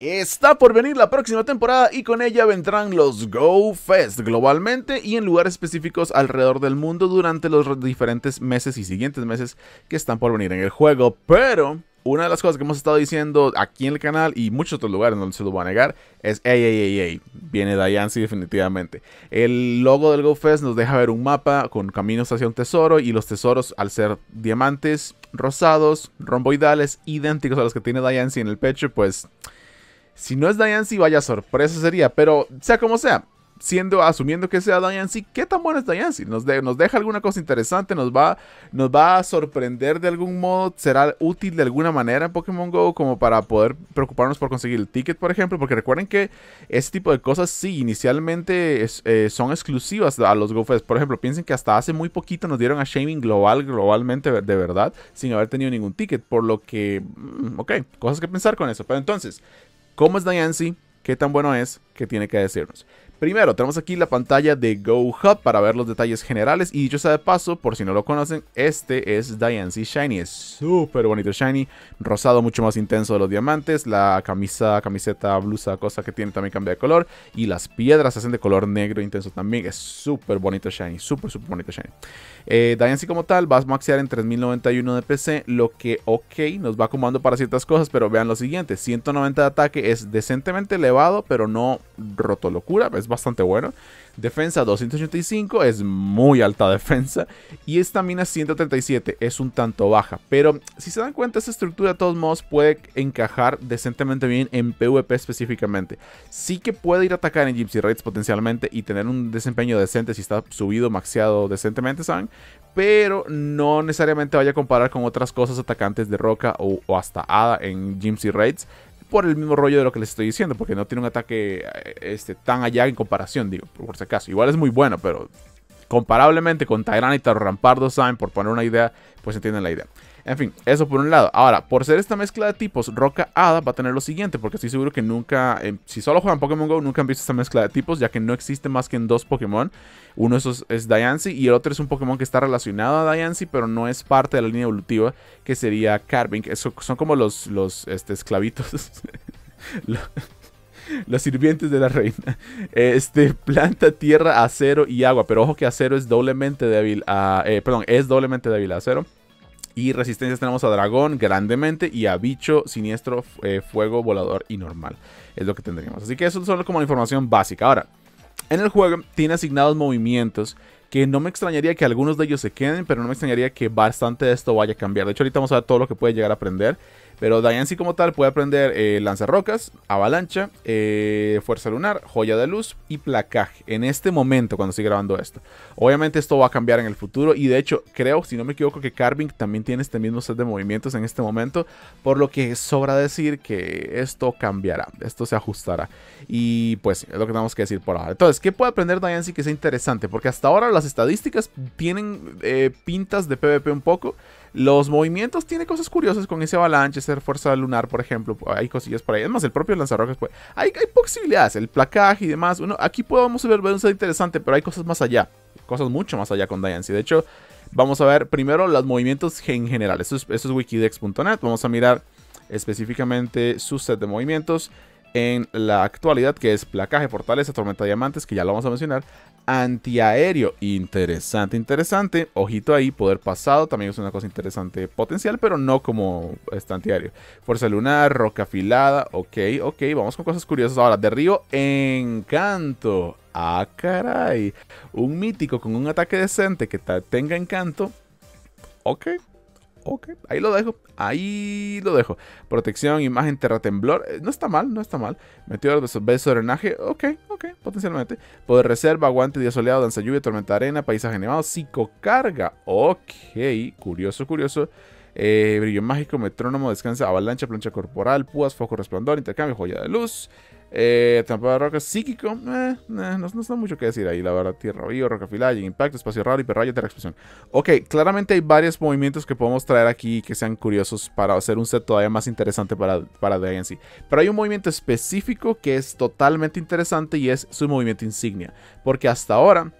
Está por venir la próxima temporada y con ella vendrán los Go Fest globalmente y en lugares específicos alrededor del mundo durante los diferentes meses y siguientes meses que están por venir en el juego. Pero una de las cosas que hemos estado diciendo aquí en el canal y muchos otros lugares, donde se lo voy a negar, es Ay, ay, ay, ay, viene Dayansi definitivamente. El logo del Go Fest nos deja ver un mapa con caminos hacia un tesoro y los tesoros al ser diamantes, rosados, romboidales, idénticos a los que tiene Dayansi en el pecho, pues... Si no es Diane vaya sorpresa sería. Pero sea como sea, siendo, asumiendo que sea Diane ¿qué tan bueno es Diane Nos, deja alguna cosa interesante, nos va, nos va a sorprender de algún modo, será útil de alguna manera en Pokémon Go como para poder preocuparnos por conseguir el ticket, por ejemplo, porque recuerden que ese tipo de cosas sí, inicialmente eh, son exclusivas a los GoFest. Por ejemplo, piensen que hasta hace muy poquito nos dieron a Shaming global, globalmente de verdad, sin haber tenido ningún ticket, por lo que, mm, ok, cosas que pensar con eso. Pero entonces, cómo es Nancy, qué tan bueno es, qué tiene que decirnos. Primero, tenemos aquí la pantalla de GoHub para ver los detalles generales. Y dicho sea de paso, por si no lo conocen, este es Diancy Shiny. Es súper bonito Shiny. Rosado mucho más intenso de los diamantes. La camisa, camiseta, blusa, cosa que tiene también cambia de color. Y las piedras hacen de color negro intenso también. Es súper bonito Shiny. Súper, súper bonito Shiny. Eh, Diancy como tal vas a maxear en 3091 de PC. Lo que, ok, nos va acomodando para ciertas cosas. Pero vean lo siguiente. 190 de ataque es decentemente elevado, pero no roto locura. Es bastante bueno. Defensa 285 es muy alta defensa. Y esta mina 137 es un tanto baja. Pero si se dan cuenta, esta estructura de todos modos puede encajar decentemente bien en PvP específicamente. Sí que puede ir a atacar en Gypsy Raids potencialmente y tener un desempeño decente si está subido, maxeado decentemente, ¿saben? Pero no necesariamente vaya a comparar con otras cosas atacantes de roca o, o hasta hada en Gypsy Raids por el mismo rollo de lo que les estoy diciendo, porque no tiene un ataque eh, este, tan allá en comparación, digo, por si acaso. Igual es muy bueno, pero comparablemente con Tyranitar o Rampardo Saben, por poner una idea, pues entienden la idea. En fin, eso por un lado. Ahora, por ser esta mezcla de tipos roca hada, va a tener lo siguiente, porque estoy seguro que nunca, em, si solo juegan Pokémon GO, nunca han visto esta mezcla de tipos, ya que no existe más que en dos Pokémon. Uno de esos es Diancie y el otro es un Pokémon que está relacionado a Diancie, pero no es parte de la línea evolutiva, que sería Carving. Eso son como los, los este, esclavitos. los sirvientes de la reina. Este, planta, tierra, acero y agua. Pero ojo que acero es doblemente débil a. Eh, perdón, es doblemente débil a acero. Y resistencias tenemos a Dragón, Grandemente, y a Bicho, Siniestro, eh, Fuego, Volador y Normal. Es lo que tendríamos. Así que eso es como la información básica. Ahora, en el juego tiene asignados movimientos que no me extrañaría que algunos de ellos se queden, pero no me extrañaría que bastante de esto vaya a cambiar. De hecho, ahorita vamos a ver todo lo que puede llegar a aprender. Pero Diane como tal puede aprender eh, lanzarrocas, avalancha, eh, fuerza lunar, joya de luz y placaje. En este momento cuando estoy grabando esto. Obviamente esto va a cambiar en el futuro y de hecho creo, si no me equivoco, que Carving también tiene este mismo set de movimientos en este momento. Por lo que sobra decir que esto cambiará, esto se ajustará. Y pues es lo que tenemos que decir por ahora. Entonces, ¿qué puede aprender Diane que sea interesante? Porque hasta ahora las estadísticas tienen eh, pintas de PvP un poco. Los movimientos tiene cosas curiosas con ese avalanche, ser fuerza lunar, por ejemplo. Hay cosillas por ahí. Además, el propio lanzarrocas Hay, posibilidades, el placaje y demás. Uno, aquí podemos ver, un set interesante, pero hay cosas más allá. Cosas mucho más allá con Diancy. De hecho, vamos a ver primero los movimientos en general. Eso es, wikidex.net. Vamos a mirar específicamente su set de movimientos en la actualidad, que es placaje, fortaleza, tormenta diamantes, que ya lo vamos a mencionar, antiaéreo. Interesante, interesante. Ojito ahí, poder pasado también es una cosa interesante potencial, pero no como este antiaéreo. Fuerza lunar, roca afilada. Ok, ok, vamos con cosas curiosas ahora. De Río, encanto. Ah, caray. Un mítico con un ataque decente que tenga encanto. Ok, ok, ahí lo dejo, ahí lo dejo. Protección, imagen, Terra temblor eh, no está mal, no está mal. Metió de beso, drenaje, ok, ok, potencialmente. Poder reserva, guante, día soleado, danza lluvia, tormenta arena, paisaje nevado, psicocarga, ok, curioso, curioso. Eh, brillo mágico, metrónomo, descansa, avalancha, plancha corporal, púas, foco, resplandor, intercambio, joya de luz. Eh, de roca psíquico. Eh, eh, no, no, está mucho que decir ahí, la verdad. Tierra Río, roca filaje impacto, espacio raro, y Hiperraya, terra explosión. Ok, claramente hay varios movimientos que podemos traer aquí que sean curiosos para hacer un set todavía más interesante para, para Pero hay un movimiento específico que es totalmente interesante y es su movimiento insignia. Porque hasta ahora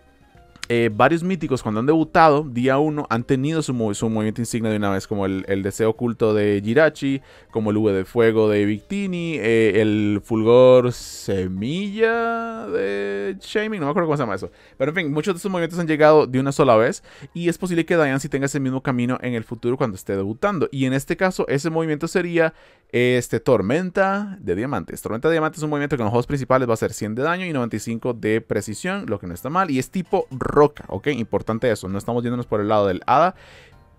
eh, varios míticos cuando han debutado, día 1, han tenido su, movimiento insignia de una vez, como el, deseo oculto de Jirachi, como el V de fuego de Victini, eh, el fulgor semilla de Shaming, no me acuerdo cómo se llama eso. Pero en fin, muchos de estos movimientos han llegado de una sola vez y es posible que Diane Si tenga ese mismo camino en el futuro cuando esté debutando. Y en este caso, ese movimiento sería este Tormenta de Diamantes. Tormenta de Diamantes es un movimiento que en los juegos principales va a ser 100 de daño y 95 de precisión, lo que no está mal, y es tipo roca, ¿ok? Importante eso, no estamos yéndonos por el lado del hada,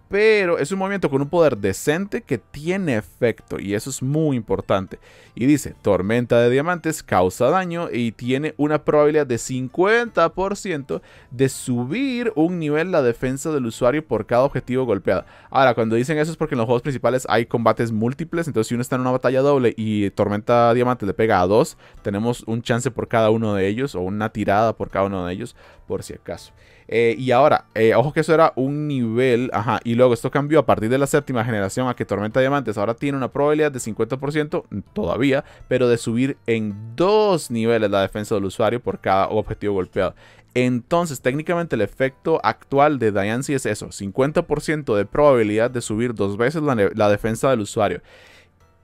pero es un movimiento con un poder decente que tiene efecto y eso es muy importante. Y dice, tormenta de diamantes causa daño y tiene una probabilidad de 50% de subir un nivel la defensa del usuario por cada objetivo golpeado. Ahora, cuando dicen eso es porque en los juegos principales hay combates múltiples, entonces si uno está en una batalla doble y tormenta de diamantes le pega a dos, tenemos un chance por cada uno de ellos o una tirada por cada uno de ellos, por si acaso. Eh, y ahora, eh, ojo que eso era un nivel, ajá, y luego esto cambió a partir de la séptima generación a que Tormenta Diamantes ahora tiene una probabilidad de 50% mm, todavía, pero de subir en dos niveles la defensa del usuario por cada objetivo golpeado. Entonces, técnicamente el efecto actual de Diancy es eso, 50% de probabilidad de subir dos veces la defensa del usuario.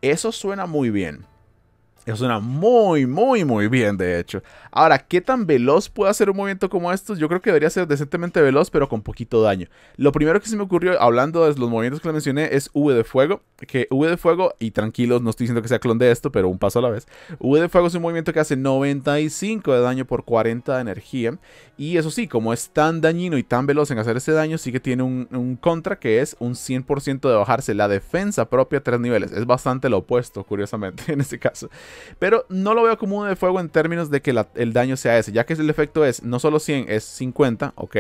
Eso suena muy bien. Eso suena muy, muy, muy bien, de hecho. Ahora, ¿qué tan veloz puede hacer un movimiento como estos? Yo creo que debería ser decentemente veloz, pero con poquito daño. Lo primero que se me ocurrió, hablando de los movimientos que le mencioné, es V de Fuego. Que V de Fuego, y tranquilos, no estoy diciendo que sea clon de esto, pero un paso a la vez. V de Fuego es un movimiento que hace 95 de daño por 40 de energía. Y eso sí, como es tan dañino y tan veloz en hacer ese daño, sí que tiene un, contra que es un 100% de bajarse la defensa propia a tres niveles. Es bastante lo opuesto, curiosamente, en este caso. Pero no lo veo como uno de fuego en términos de que el daño sea ese, ya que el efecto es no solo 100, es 50, ok.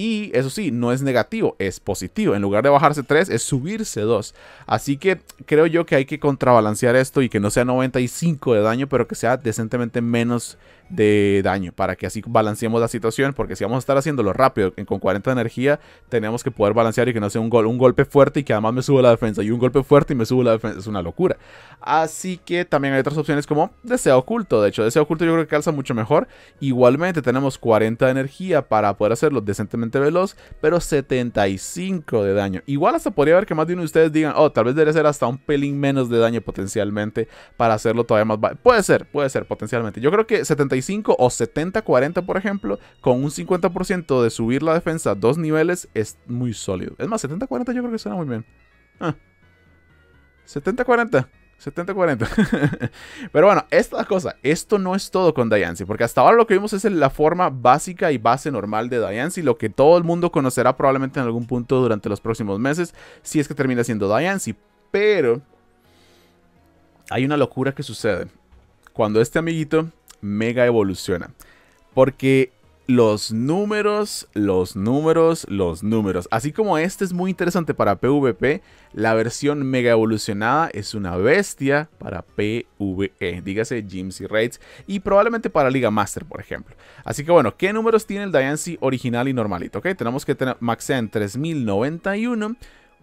Y eso sí, no es negativo, es positivo. En lugar de bajarse 3, es subirse 2. Así que creo yo que hay que contrabalancear esto y que no sea 95 de daño, pero que sea decentemente menos de daño. Para que así balanceemos la situación. Porque si vamos a estar haciéndolo rápido, con 40 de energía, tenemos que poder balancear y que no sea un, gol, un golpe fuerte y que además me suba la defensa. Y un golpe fuerte y me suba la defensa. Es una locura. Así que también hay otras opciones como deseo oculto. De hecho, deseo oculto yo creo que calza mucho mejor. Igualmente tenemos 40 de energía para poder hacerlo decentemente veloz, pero 75 de daño. Igual hasta podría haber que más de uno de ustedes digan, oh, tal vez debería ser hasta un pelín menos de daño potencialmente para hacerlo todavía más Puede ser, puede ser potencialmente. Yo creo que 75 o 70-40, por ejemplo, con un 50% de subir la defensa dos niveles es muy sólido. Es más, 70-40 yo creo que suena muy bien. 70-40. Ah. 70-40. Pero bueno, esta cosa, esto no es todo con Diancy, porque hasta ahora lo que vimos es la forma básica y base normal de Diancy, lo que todo el mundo conocerá probablemente en algún punto durante los próximos meses, si es que termina siendo Diancy. Pero hay una locura que sucede cuando este amiguito mega evoluciona, porque los números, los números, los números. Así como este es muy interesante para PvP, la versión mega evolucionada es una bestia para PvE, dígase Gyms y Raids, y probablemente para Liga Master, por ejemplo. Así que bueno, ¿qué números tiene el Diancy original y normalito? tenemos que tener maxea en 3091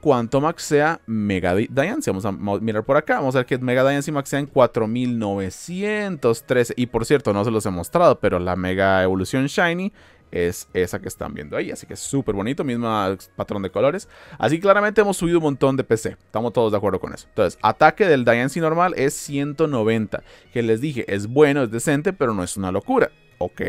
cuánto maxea Mega Diancy. Vamos a mirar por acá. Vamos a ver que Mega Diancy maxea en 4913. Y por cierto, no se los he mostrado, pero la Mega Evolución Shiny es esa que están viendo ahí. Así que es súper bonito, mismo patrón de colores. Así claramente hemos subido un montón de PC. Estamos todos de acuerdo con eso. Entonces, ataque del Diancy normal es 190. Que les dije, es bueno, es decente, pero no es una locura. Ok.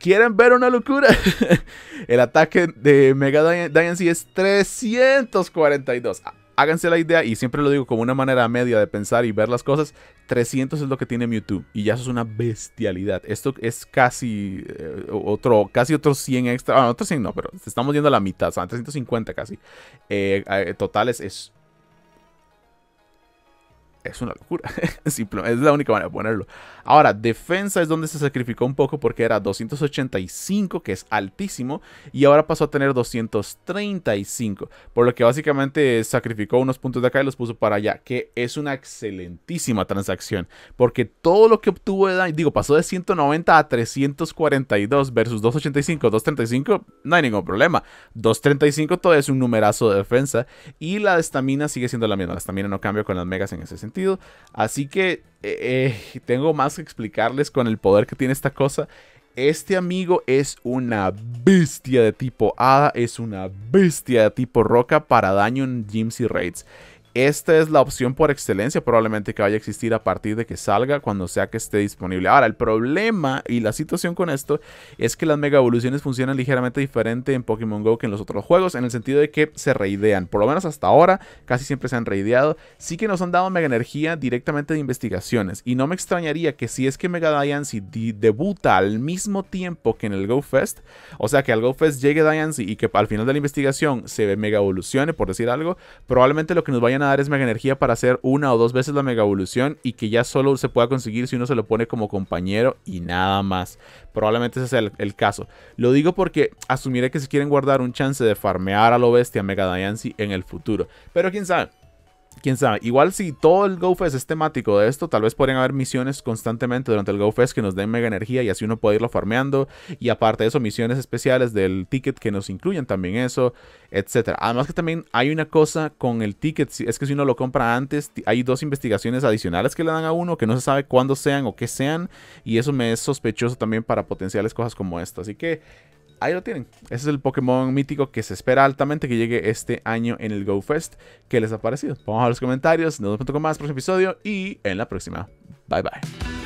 ¿Quieren ver una locura? el ataque de Mega Dynasty es 342. Háganse la idea, y siempre lo digo como una manera media de pensar y ver las cosas, 300 es lo que tiene Mewtwo, y ya eso es una bestialidad. Esto es casi eh, otro casi otros 100 extra, bueno, otros 100 no, pero estamos yendo a la mitad, o sea, 350 casi. Eh, eh, totales es es una locura. es la única manera de ponerlo. Ahora, defensa es donde se sacrificó un poco porque era 285, que es altísimo, y ahora pasó a tener 235, por lo que básicamente sacrificó unos puntos de acá y los puso para allá, que es una excelentísima transacción, porque todo lo que obtuvo de digo, pasó de 190 a 342 versus 285, 235, no hay ningún problema. 235 Todo es un numerazo de defensa y la estamina sigue siendo la misma, la estamina no cambia con las megas en ese sentido. Así que eh, eh, tengo más que explicarles con el poder que tiene esta cosa. Este amigo es una bestia de tipo hada, es una bestia de tipo roca para daño en gyms y raids esta es la opción por excelencia probablemente que vaya a existir a partir de que salga, cuando sea que esté disponible. Ahora, el problema y la situación con esto es que las mega evoluciones funcionan ligeramente diferente en Pokémon GO que en los otros juegos, en el sentido de que se reidean. Por lo menos hasta ahora, casi siempre se han reideado. Sí que nos han dado mega energía directamente de investigaciones. Y no me extrañaría que si es que Mega Diancy debuta al mismo tiempo que en el Go Fest, o sea que al Go Fest llegue Diancy y que al final de la investigación se ve mega evolucione, por decir algo, probablemente lo que nos vayan a dar es mega energía para hacer una o dos veces la mega evolución y que ya solo se pueda conseguir si uno se lo pone como compañero y nada más. Probablemente ese sea el, caso. Lo digo porque asumiré que si quieren guardar un chance de farmear a lo bestia Mega Diancy en el futuro. Pero quién sabe quién sabe. Igual si todo el GoFest es temático de esto, tal vez podrían haber misiones constantemente durante el GoFest que nos den mega energía y así uno puede irlo farmeando. Y aparte de eso, misiones especiales del ticket que nos incluyen también eso, etc Además que también hay una cosa con el ticket, es que si uno lo compra antes, hay dos investigaciones adicionales que le dan a uno que no se sabe cuándo sean o qué sean. Y eso me es sospechoso también para potenciales cosas como esto, Así que ahí lo tienen. Ese es el Pokémon mítico que se espera altamente que llegue este año en el Go ¿Qué les ha parecido? Vamos a los comentarios. Nos vemos con más próximo episodio y en la próxima. Bye bye.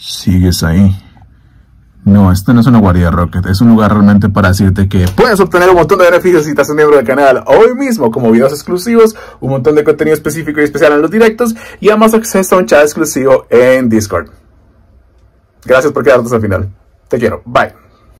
sigues ahí. No, esto no es una guardia Rocket, es un lugar realmente para decirte que puedes obtener un montón de beneficios si estás un miembro del canal hoy mismo, como videos exclusivos, un montón de contenido específico y especial en los directos y además acceso a un chat exclusivo en Discord. Gracias por quedarte hasta el final. Te quiero. Bye.